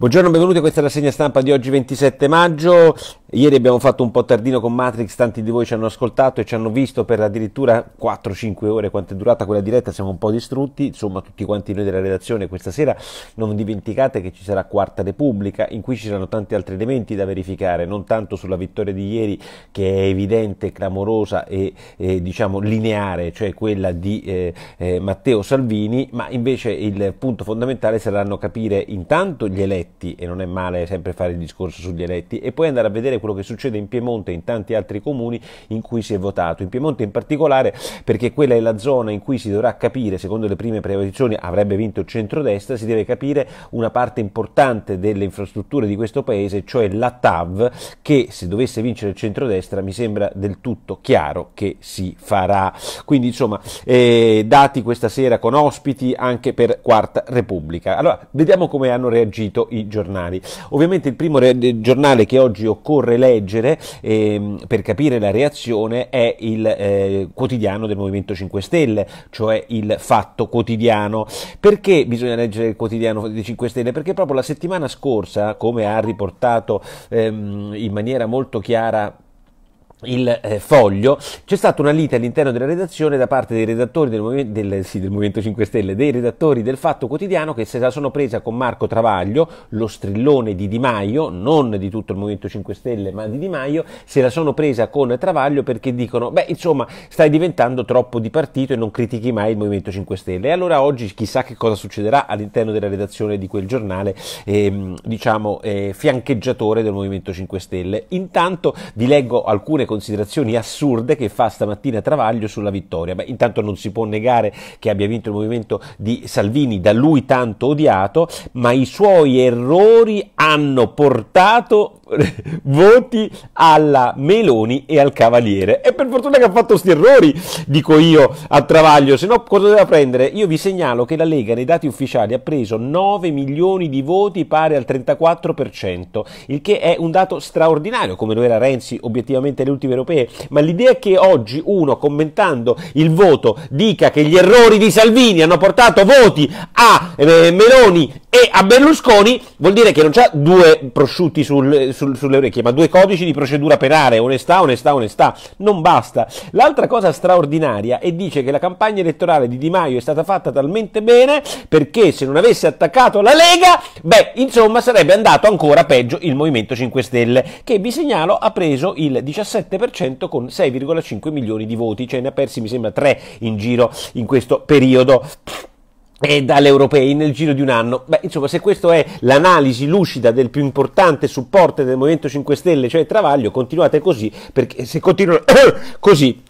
Buongiorno, benvenuti a questa rassegna stampa di oggi 27 maggio. Ieri abbiamo fatto un po' tardino con Matrix, tanti di voi ci hanno ascoltato e ci hanno visto per addirittura 4-5 ore quanto è durata quella diretta, siamo un po' distrutti, insomma tutti quanti noi della redazione questa sera non dimenticate che ci sarà Quarta Repubblica in cui ci saranno tanti altri elementi da verificare, non tanto sulla vittoria di ieri che è evidente, clamorosa e, e diciamo lineare, cioè quella di eh, eh, Matteo Salvini, ma invece il punto fondamentale saranno capire intanto gli eletti eletti e non è male sempre fare il discorso sugli eletti e poi andare a vedere quello che succede in Piemonte e in tanti altri comuni in cui si è votato. In Piemonte in particolare perché quella è la zona in cui si dovrà capire, secondo le prime previsioni avrebbe vinto il centrodestra, si deve capire una parte importante delle infrastrutture di questo paese, cioè la TAV, che se dovesse vincere il centrodestra mi sembra del tutto chiaro che si farà. Quindi insomma, eh, dati questa sera con ospiti anche per Quarta Repubblica. Allora, vediamo come hanno reagito i i giornali. Ovviamente il primo re- eh, giornale che oggi occorre leggere ehm, per capire la reazione è il eh, quotidiano del Movimento 5 Stelle, cioè il Fatto Quotidiano. Perché bisogna leggere il quotidiano dei 5 Stelle? Perché proprio la settimana scorsa, come ha riportato ehm, in maniera molto chiara il eh, foglio, c'è stata una lite all'interno della redazione da parte dei redattori del, Movi- del, sì, del, Movimento 5 Stelle, dei redattori del Fatto Quotidiano che se la sono presa con Marco Travaglio, lo strillone di Di Maio, non di tutto il Movimento 5 Stelle ma di Di Maio, se la sono presa con Travaglio perché dicono, beh insomma stai diventando troppo di partito e non critichi mai il Movimento 5 Stelle. E allora oggi chissà che cosa succederà all'interno della redazione di quel giornale, ehm, diciamo, eh, fiancheggiatore del Movimento 5 Stelle. Intanto vi leggo alcune considerazioni assurde che fa stamattina Travaglio sulla vittoria. Beh, intanto non si può negare che abbia vinto il movimento di Salvini, da lui tanto odiato, ma i suoi errori hanno portato voti alla Meloni e al Cavaliere. E per fortuna che ha fatto questi errori, dico io a Travaglio, se no cosa doveva prendere? Io vi segnalo che la Lega nei dati ufficiali ha preso 9 milioni di voti pari al 34%, il che è un dato straordinario, come lo era Renzi obiettivamente alle ultime europee, ma l'idea che oggi uno commentando il voto dica che gli errori di Salvini hanno portato voti a eh, Meloni e a Berlusconi, vuol dire che non c'ha due prosciutti sul sul, sulle orecchie, ma due codici di procedura penale, onestà, onestà, onestà, non basta. L'altra cosa straordinaria è dice che la campagna elettorale di Di Maio è stata fatta talmente bene perché se non avesse attaccato la Lega, beh, insomma sarebbe andato ancora peggio il Movimento 5 Stelle, che vi segnalo ha preso il 17% con 6,5 milioni di voti, cioè ne ha persi mi sembra 3 in giro in questo periodo e dalle europee nel giro di un anno. Beh, insomma, se questa è l'analisi lucida del più importante supporto del Movimento 5 Stelle, cioè Travaglio, continuate così, perché se continuano così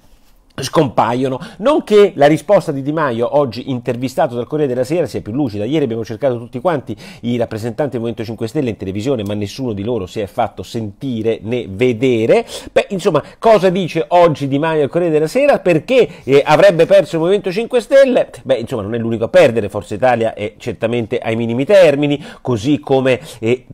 scompaiono, non che la risposta di Di Maio, oggi intervistato dal Corriere della Sera, sia più lucida. Ieri abbiamo cercato tutti quanti i rappresentanti del Movimento 5 Stelle in televisione, ma nessuno di loro si è fatto sentire né vedere. Beh, insomma, cosa dice oggi Di Maio al Corriere della Sera? Perché eh, avrebbe perso il Movimento 5 Stelle? Beh, insomma, non è l'unico a perdere, Forza Italia è certamente ai minimi termini, così come... Eh,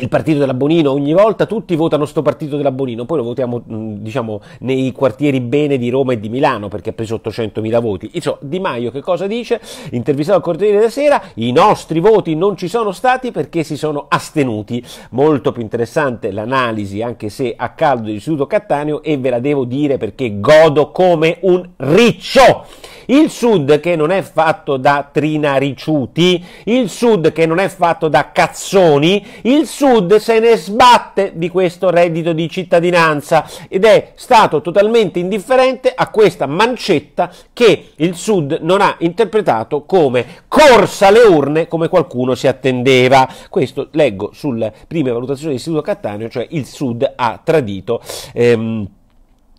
il partito della Bonino, ogni volta tutti votano sto partito della Bonino, poi lo votiamo mm, diciamo, nei quartieri bene di Roma e di Milano perché ha preso 800.000 voti. Insomma, Di Maio che cosa dice? Intervistato al Corriere della Sera, i nostri voti non ci sono stati perché si sono astenuti. Molto più interessante l'analisi, anche se a caldo dell'Istituto Cattaneo e ve la devo dire perché godo come un riccio il sud che non è fatto da trinariciuti, il sud che non è fatto da cazzoni, il sud se ne sbatte di questo reddito di cittadinanza ed è stato totalmente indifferente a questa mancetta che il sud non ha interpretato come corsa alle urne come qualcuno si attendeva. Questo leggo sulle prime valutazioni dell'Istituto Cattaneo, cioè il sud ha tradito. Ehm,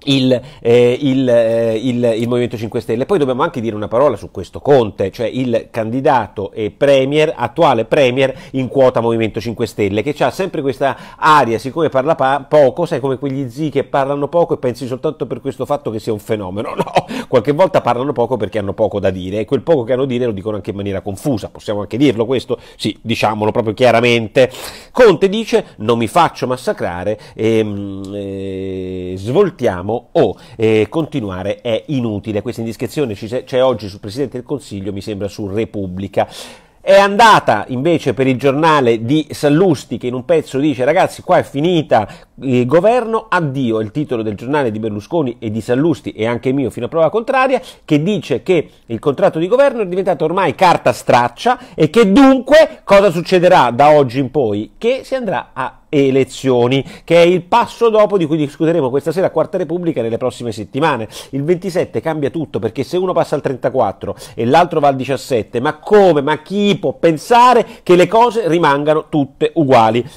il, eh, il, eh, il, il, Movimento 5 Stelle. Poi dobbiamo anche dire una parola su questo Conte, cioè il candidato e premier, attuale premier in quota Movimento 5 Stelle, che ha sempre questa aria, siccome parla pa- poco, sai come quegli zii che parlano poco e pensi soltanto per questo fatto che sia un fenomeno. No, qualche volta parlano poco perché hanno poco da dire e quel poco che hanno da dire lo dicono anche in maniera confusa, possiamo anche dirlo questo? Sì, diciamolo proprio chiaramente. Conte dice non mi faccio massacrare, ehm, eh, svoltiamo vogliamo o eh, continuare è inutile. Questa indiscrezione c'è oggi sul Presidente del Consiglio, mi sembra su Repubblica. È andata invece per il giornale di Sallusti che in un pezzo dice ragazzi qua è finita il governo, addio, il titolo del giornale di Berlusconi e di Sallusti e anche mio fino a prova contraria che dice che il contratto di governo è diventato ormai carta straccia e che dunque cosa succederà da oggi in poi? Che si andrà a elezioni, che è il passo dopo di cui discuteremo questa sera a Quarta Repubblica nelle prossime settimane. Il 27 cambia tutto perché se uno passa al 34 e l'altro va al 17, ma come, ma chi può pensare che le cose rimangano tutte uguali?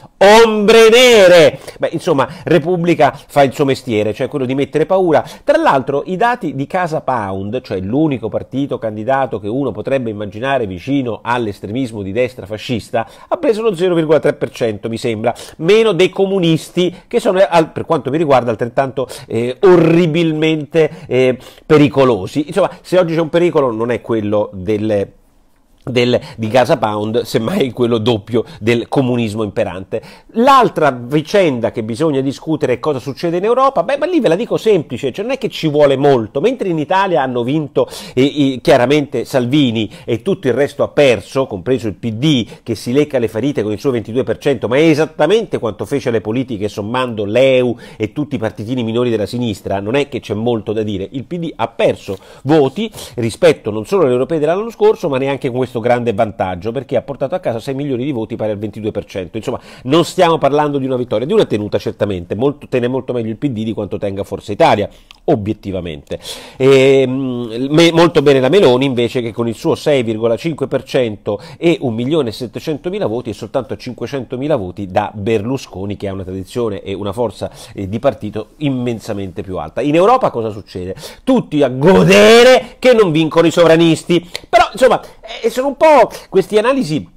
Ombre nere! Beh, insomma, Repubblica fa il suo mestiere, cioè quello di mettere paura. Tra l'altro, i dati di Casa Pound, cioè l'unico partito candidato che uno potrebbe immaginare vicino all'estremismo di destra fascista, ha preso lo 0,3%, mi sembra meno dei comunisti, che sono per quanto mi riguarda altrettanto eh, orribilmente eh, pericolosi. Insomma, se oggi c'è un pericolo non è quello delle del, di Casa Pound, semmai quello doppio del comunismo imperante. L'altra vicenda che bisogna discutere è cosa succede in Europa, beh, ma lì ve la dico semplice, cioè non è che ci vuole molto, mentre in Italia hanno vinto eh, eh, chiaramente Salvini e tutto il resto ha perso, compreso il PD che si lecca le ferite con il suo 22%, ma è esattamente quanto fece le politiche sommando l'EU e tutti i partitini minori della sinistra, non è che c'è molto da dire, il PD ha perso voti rispetto non solo alle europee dell'anno scorso, ma neanche con questo questo grande vantaggio perché ha portato a casa 6 milioni di voti pari al 22%. Insomma, non stiamo parlando di una vittoria, di una tenuta certamente, molto, tene molto meglio il PD di quanto tenga Forza Italia, obiettivamente. E, ehm, me, molto bene la Meloni invece che con il suo 6,5% e 1 milione e 700 mila voti e soltanto 500 mila voti da Berlusconi che ha una tradizione e una forza eh, di partito immensamente più alta. In Europa cosa succede? Tutti a godere che non vincono i sovranisti. Però insomma e eh, eh, sono un po' queste analisi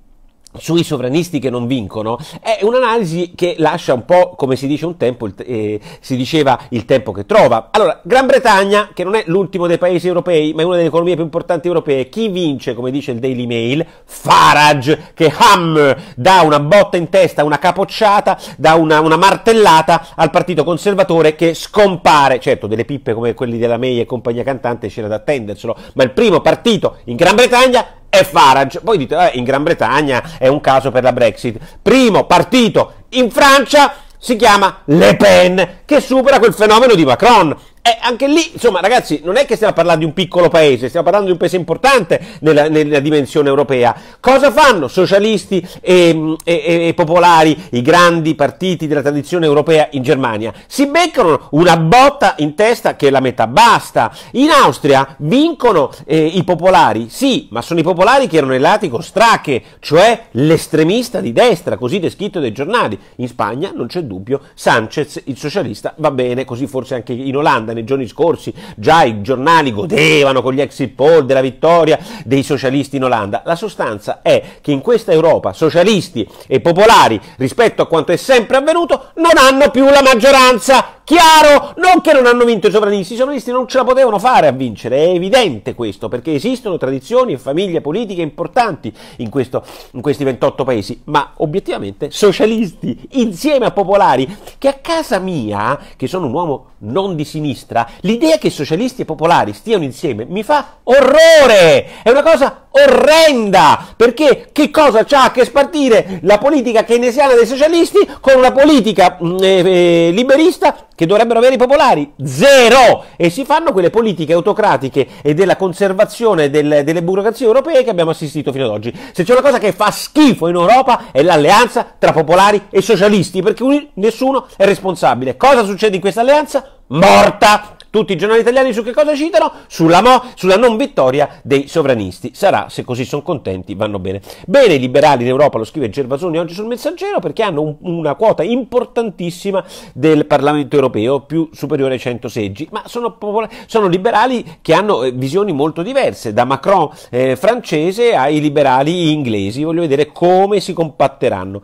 sui sovranisti che non vincono è un'analisi che lascia un po' come si dice un tempo eh, si diceva il tempo che trova allora Gran Bretagna che non è l'ultimo dei paesi europei ma è una delle economie più importanti europee chi vince come dice il Daily Mail Farage che ham dà una botta in testa una capocciata dà una, una martellata al partito conservatore che scompare certo delle pippe come quelli della May e compagnia cantante c'era da attenderselo ma il primo partito in Gran Bretagna è Farage. Voi dite, eh, in Gran Bretagna è un caso per la Brexit. Primo partito in Francia si chiama Le Pen, che supera quel fenomeno di Macron eh, anche lì, insomma, ragazzi, non è che stiamo parlando di un piccolo paese, stiamo parlando di un paese importante nella, nella dimensione europea. Cosa fanno socialisti e, e, e, popolari, i grandi partiti della tradizione europea in Germania? Si beccano una botta in testa che la metà basta. In Austria vincono eh, i popolari, sì, ma sono i popolari che erano elati con Strache, cioè l'estremista di destra, così descritto dai giornali. In Spagna, non c'è dubbio, Sanchez, il socialista, va bene, così forse anche in Olanda nei giorni scorsi, già i giornali godevano con gli exit poll della vittoria dei socialisti in Olanda. La sostanza è che in questa Europa socialisti e popolari, rispetto a quanto è sempre avvenuto, non hanno più la maggioranza. Chiaro, non che non hanno vinto i sovranisti, i sovranisti non ce la potevano fare a vincere, è evidente questo, perché esistono tradizioni e famiglie politiche importanti in, questo, in questi 28 paesi, ma obiettivamente socialisti insieme a popolari, che a casa mia, che sono un uomo non di sinistra, sinistra, l'idea che socialisti e popolari stiano insieme mi fa orrore! È una cosa orrenda, perché che cosa c'ha a che spartire la politica keynesiana dei socialisti con una politica mm, eh, eh, liberista che dovrebbero avere i popolari? Zero! E si fanno quelle politiche autocratiche e della conservazione del, delle burocrazie europee che abbiamo assistito fino ad oggi. Se c'è una cosa che fa schifo in Europa è l'alleanza tra popolari e socialisti, perché nessuno è responsabile. Cosa succede in questa alleanza? Morta! Tutti i giornali italiani su che cosa citano? Sulla, mo, sulla non vittoria dei sovranisti. Sarà, se così sono contenti, vanno bene. Bene i liberali in Europa, lo scrive Gervasoni oggi sul Messaggero, perché hanno un, una quota importantissima del Parlamento europeo, più superiore ai 100 seggi, ma sono, sono liberali che hanno eh, visioni molto diverse, da Macron eh, francese ai liberali inglesi. Voglio vedere come si compatteranno.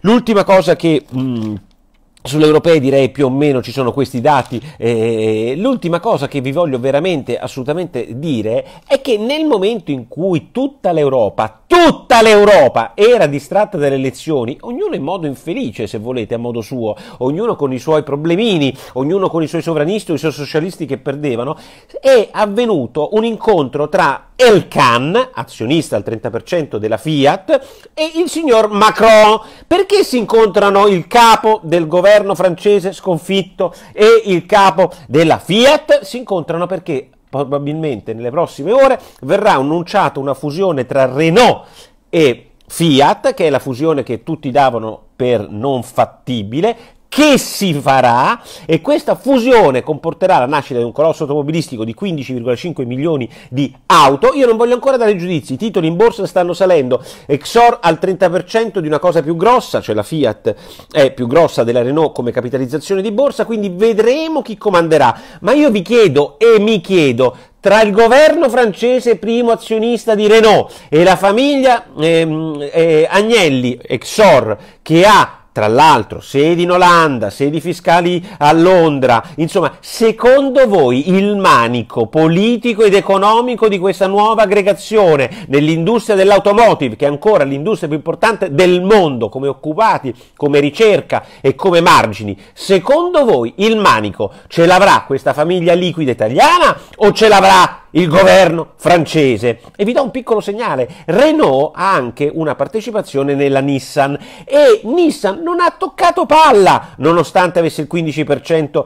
L'ultima cosa che... Mh, mm, sulle europee direi più o meno ci sono questi dati. Eh, l'ultima cosa che vi voglio veramente assolutamente dire è che nel momento in cui tutta l'Europa, tutta l'Europa era distratta dalle elezioni, ognuno in modo infelice se volete, a modo suo, ognuno con i suoi problemini, ognuno con i suoi sovranisti o i suoi socialisti che perdevano, è avvenuto un incontro tra El Khan, azionista al 30% della Fiat, e il signor Macron. Perché si incontrano il capo del governo francese sconfitto e il capo della Fiat? Si incontrano perché probabilmente nelle prossime ore verrà annunciata una fusione tra Renault e Fiat, che è la fusione che tutti davano per non fattibile, che si farà e questa fusione comporterà la nascita di un colosso automobilistico di 15,5 milioni di auto. Io non voglio ancora dare giudizi, i titoli in borsa stanno salendo, Exor al 30% di una cosa più grossa, cioè la Fiat è più grossa della Renault come capitalizzazione di borsa, quindi vedremo chi comanderà. Ma io vi chiedo e mi chiedo, tra il governo francese primo azionista di Renault e la famiglia ehm, eh, Agnelli, Exor, che ha tra l'altro sedi in Olanda, sedi fiscali a Londra, insomma, secondo voi il manico politico ed economico di questa nuova aggregazione nell'industria dell'automotive, che è ancora l'industria più importante del mondo come occupati, come ricerca e come margini, secondo voi il manico ce l'avrà questa famiglia liquida italiana o ce l'avrà il governo francese. E vi do un piccolo segnale, Renault ha anche una partecipazione nella Nissan e Nissan non ha toccato palla, nonostante avesse il 15%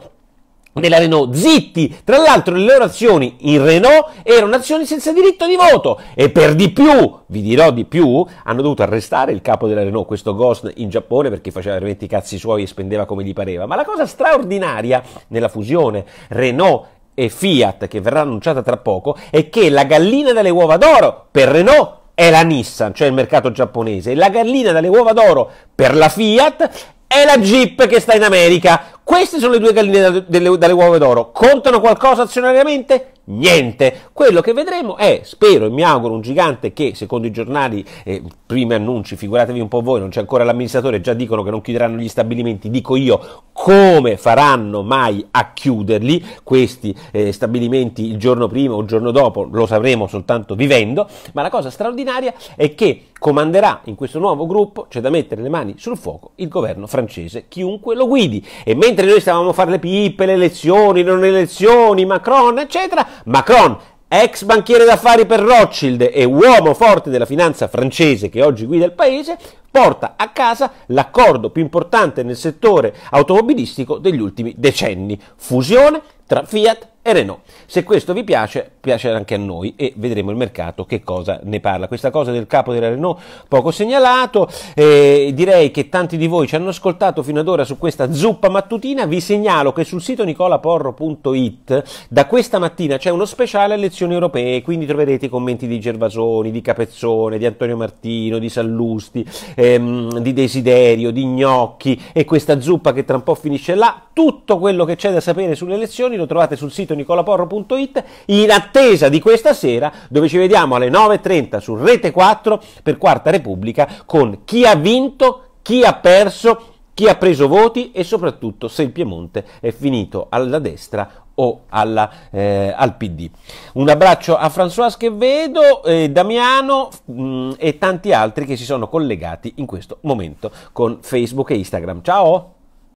della Renault, zitti, tra l'altro le loro azioni in Renault erano azioni senza diritto di voto e per di più, vi dirò di più, hanno dovuto arrestare il capo della Renault, questo Ghost in Giappone perché faceva veramente i cazzi suoi e spendeva come gli pareva, ma la cosa straordinaria nella fusione Renault e Fiat che verrà annunciata tra poco è che la gallina dalle uova d'oro per Renault è la Nissan, cioè il mercato giapponese, e la gallina dalle uova d'oro per la Fiat è la Jeep che sta in America. Queste sono le due galline dalle, dalle uova d'oro. Contano qualcosa azionariamente? niente. Quello che vedremo è, spero e mi auguro, un gigante che secondo i giornali, eh, primi annunci, figuratevi un po' voi, non c'è ancora l'amministratore, già dicono che non chiuderanno gli stabilimenti, dico io come faranno mai a chiuderli questi eh, stabilimenti il giorno prima o il giorno dopo, lo sapremo soltanto vivendo, ma la cosa straordinaria è che comanderà in questo nuovo gruppo, c'è da mettere le mani sul fuoco, il governo francese, chiunque lo guidi. E mentre noi stavamo a fare le pippe, le elezioni, non elezioni, Macron, eccetera, Macron, ex banchiere d'affari per Rothschild e uomo forte della finanza francese che oggi guida il paese, porta a casa l'accordo più importante nel settore automobilistico degli ultimi decenni. Fusione tra Fiat e Renault. Se questo vi piace, piace anche a noi e vedremo il mercato che cosa ne parla. Questa cosa del capo della Renault poco segnalato, eh, direi che tanti di voi ci hanno ascoltato fino ad ora su questa zuppa mattutina, vi segnalo che sul sito nicolaporro.it da questa mattina c'è uno speciale elezioni europee, quindi troverete i commenti di Gervasoni, di Capezzone, di Antonio Martino, di Sallusti, ehm, di Desiderio, di Gnocchi e questa zuppa che tra un po' finisce là, tutto quello che c'è da sapere sulle elezioni informazioni lo trovate sul sito nicolaporro.it in attesa di questa sera dove ci vediamo alle 9.30 su Rete 4 per Quarta Repubblica con chi ha vinto, chi ha perso, chi ha preso voti e soprattutto se il Piemonte è finito alla destra o alla, eh, al PD. Un abbraccio a François Schevedo, eh, Damiano mh, mm, e tanti altri che si sono collegati in questo momento con Facebook e Instagram. Ciao!